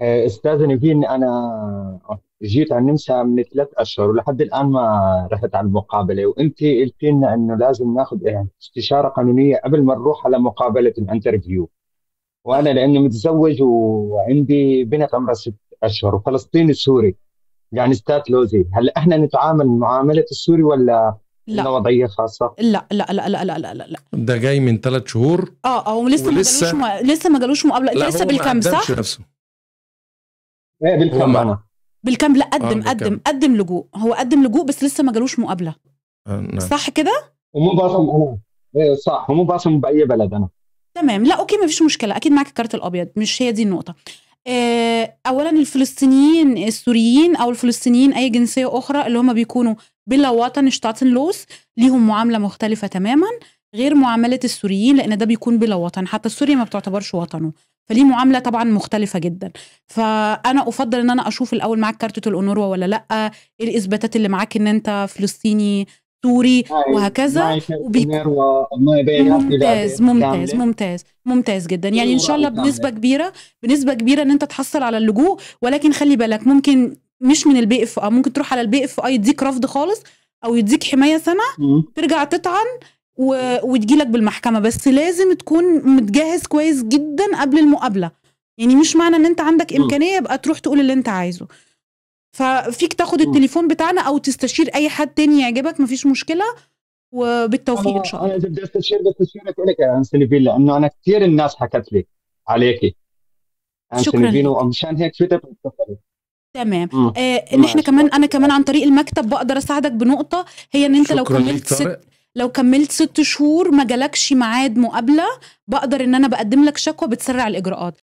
آه، استاذ نيفين انا جيت على النمسا من ثلاث اشهر ولحد الان ما رحت على المقابله وانت قلت لنا انه لازم ناخذ استشاره قانونيه قبل ما نروح على مقابله الانترفيو وانا لاني متزوج وعندي بنت عمرها ست اشهر وفلسطيني سوري يعني استاذ لوزي هل احنا نتعامل معامله السوري ولا لا وضعية خاصة لا لا لا لا لا لا لا ده جاي من ثلاث شهور اه اه ولسه ما جالوش لسه ما جالوش مقابلة لسه بالكم صح؟ نفسه. إيه، بالكم انا بالكم لا قدم آه قدم قدم لجوء هو قدم لجوء بس لسه ما جالوش مقابله آه نعم. صح كده ومو باصم انا ايه صح ومو باصم باي بلد انا تمام لا اوكي ما فيش مشكله اكيد معاك الكارت الابيض مش هي دي النقطه آه، اولا الفلسطينيين السوريين او الفلسطينيين اي جنسيه اخرى اللي هم بيكونوا بلا وطن لوس ليهم معامله مختلفه تماما غير معامله السوريين لان ده بيكون بلا وطن حتى سوريا ما بتعتبرش وطنه فليه معامله طبعا مختلفه جدا فانا افضل ان انا اشوف الاول معاك كارتة الاونروا ولا لا ايه الاثباتات اللي معاك ان انت فلسطيني سوري وهكذا ممتاز ممتاز ممتاز ممتاز جدا يعني إيه، ان شاء الله بنسبه كبيره بنسبه كبيره ان انت تحصل على اللجوء ولكن خلي بالك ممكن مش من البي اف ممكن تروح على البي اف اي يديك رفض خالص او يديك حمايه سنه ترجع تطعن و... لك بالمحكمه بس لازم تكون متجهز كويس جدا قبل المقابله يعني مش معنى ان انت عندك امكانيه يبقى تروح تقول اللي انت عايزه ففيك تاخد التليفون بتاعنا او تستشير اي حد تاني يعجبك مفيش مشكله وبالتوفيق ان شاء الله انا بدي استشير استشيرك لك يا انسليفين لانه انا كثير الناس حكت لي عليكي انسليفين ومشان هيك شو تمام آه نحن كمان انا كمان عن طريق المكتب بقدر اساعدك بنقطه هي ان انت لو كملت ست لو كملت ست شهور ما جالكش ميعاد مقابله بقدر ان انا بقدم لك شكوى بتسرع الاجراءات